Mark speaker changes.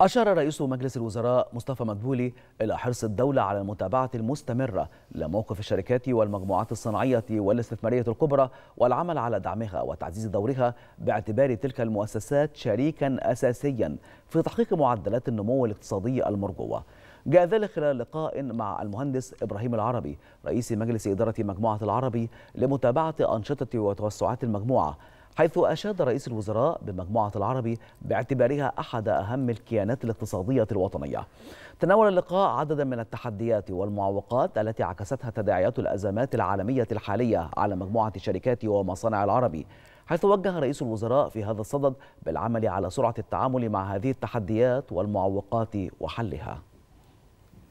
Speaker 1: أشار رئيس مجلس الوزراء مصطفى مدبولي إلى حرص الدولة على المتابعة المستمرة لموقف الشركات والمجموعات الصناعية والاستثمارية الكبرى والعمل على دعمها وتعزيز دورها باعتبار تلك المؤسسات شريكا أساسيا في تحقيق معدلات النمو الاقتصادي المرجوة. جاء ذلك خلال لقاء مع المهندس إبراهيم العربي رئيس مجلس إدارة مجموعة العربي لمتابعة أنشطة وتوسعات المجموعة حيث أشاد رئيس الوزراء بمجموعة العربي باعتبارها أحد أهم الكيانات الاقتصادية الوطنية تناول اللقاء عددا من التحديات والمعوقات التي عكستها تداعيات الأزمات العالمية الحالية على مجموعة الشركات ومصانع العربي حيث وجه رئيس الوزراء في هذا الصدد بالعمل على سرعة التعامل مع هذه التحديات والمعوقات وحلها